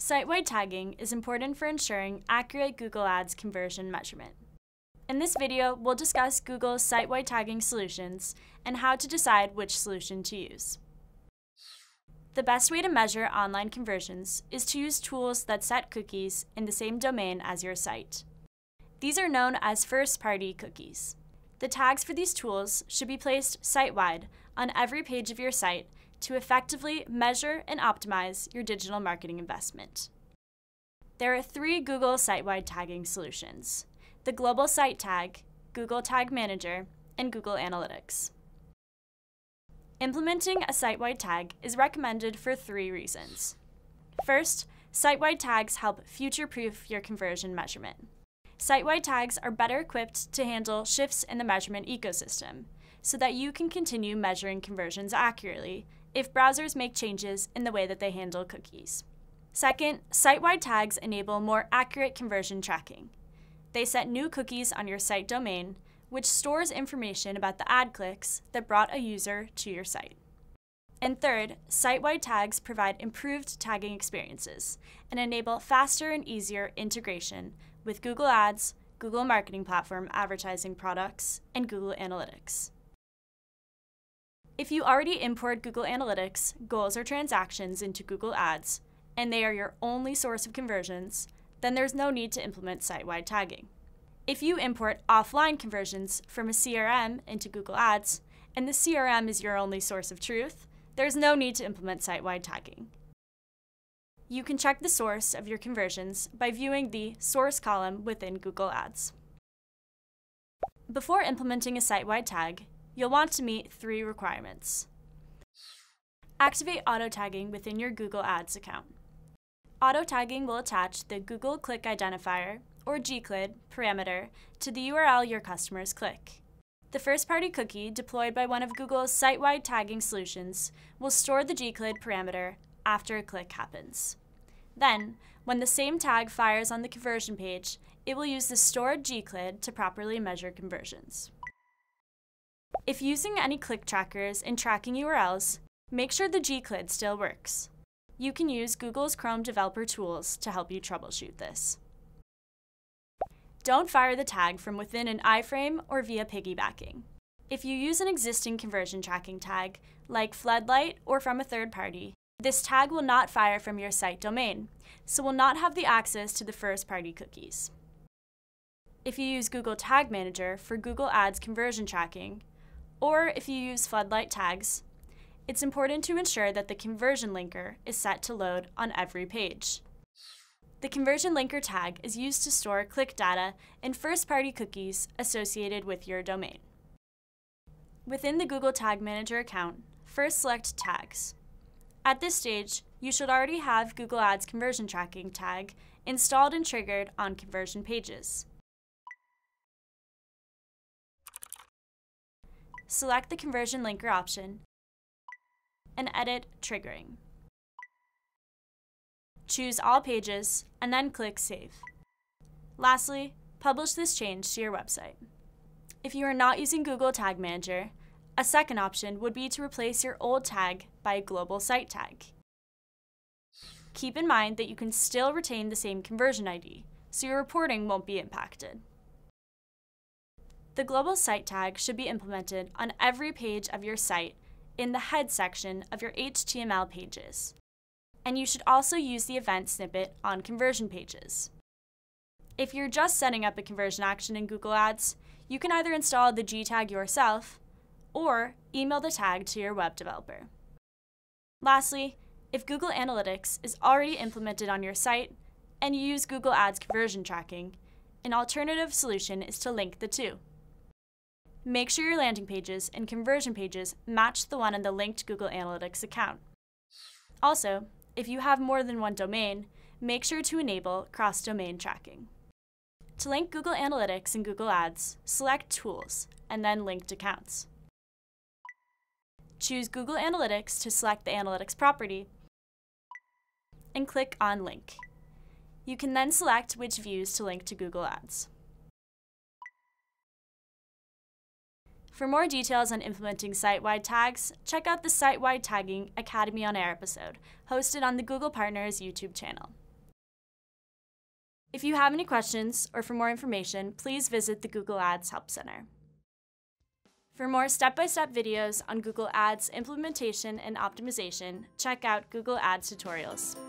Site-wide tagging is important for ensuring accurate Google Ads conversion measurement. In this video, we'll discuss Google's site-wide tagging solutions and how to decide which solution to use. The best way to measure online conversions is to use tools that set cookies in the same domain as your site. These are known as first-party cookies. The tags for these tools should be placed site-wide on every page of your site to effectively measure and optimize your digital marketing investment. There are three Google site-wide tagging solutions, the Global Site Tag, Google Tag Manager, and Google Analytics. Implementing a site-wide tag is recommended for three reasons. First, site-wide tags help future-proof your conversion measurement. Site-wide tags are better equipped to handle shifts in the measurement ecosystem, so that you can continue measuring conversions accurately if browsers make changes in the way that they handle cookies. Second, site-wide tags enable more accurate conversion tracking. They set new cookies on your site domain, which stores information about the ad clicks that brought a user to your site. And third, site-wide tags provide improved tagging experiences and enable faster and easier integration with Google Ads, Google Marketing Platform advertising products, and Google Analytics. If you already import Google Analytics, goals, or transactions into Google Ads, and they are your only source of conversions, then there's no need to implement site-wide tagging. If you import offline conversions from a CRM into Google Ads, and the CRM is your only source of truth, there's no need to implement site-wide tagging. You can check the source of your conversions by viewing the Source column within Google Ads. Before implementing a site-wide tag, you'll want to meet three requirements. Activate auto tagging within your Google Ads account. Auto tagging will attach the Google Click Identifier, or gclid, parameter to the URL your customers click. The first party cookie deployed by one of Google's site wide tagging solutions will store the gclid parameter after a click happens. Then, when the same tag fires on the conversion page, it will use the stored gclid to properly measure conversions. If using any click trackers and tracking URLs, make sure the gclid still works. You can use Google's Chrome developer tools to help you troubleshoot this. Don't fire the tag from within an iframe or via piggybacking. If you use an existing conversion tracking tag, like Floodlight or from a third party, this tag will not fire from your site domain, so will not have the access to the first party cookies. If you use Google Tag Manager for Google Ads conversion tracking, or if you use floodlight tags, it's important to ensure that the conversion linker is set to load on every page. The conversion linker tag is used to store click data and first-party cookies associated with your domain. Within the Google Tag Manager account, first select Tags. At this stage, you should already have Google Ads Conversion Tracking tag installed and triggered on conversion pages. select the conversion linker option and edit triggering. Choose all pages and then click save. Lastly, publish this change to your website. If you are not using Google Tag Manager, a second option would be to replace your old tag by a global site tag. Keep in mind that you can still retain the same conversion ID, so your reporting won't be impacted. The global site tag should be implemented on every page of your site in the head section of your HTML pages. And you should also use the event snippet on conversion pages. If you're just setting up a conversion action in Google Ads, you can either install the G tag yourself or email the tag to your web developer. Lastly, if Google Analytics is already implemented on your site and you use Google Ads conversion tracking, an alternative solution is to link the two. Make sure your landing pages and conversion pages match the one in the linked Google Analytics account. Also, if you have more than one domain, make sure to enable cross-domain tracking. To link Google Analytics and Google Ads, select Tools and then Linked Accounts. Choose Google Analytics to select the Analytics property and click on Link. You can then select which views to link to Google Ads. For more details on implementing site-wide tags, check out the Site-Wide Tagging Academy on Air episode, hosted on the Google Partners YouTube channel. If you have any questions or for more information, please visit the Google Ads Help Center. For more step-by-step -step videos on Google Ads implementation and optimization, check out Google Ads tutorials.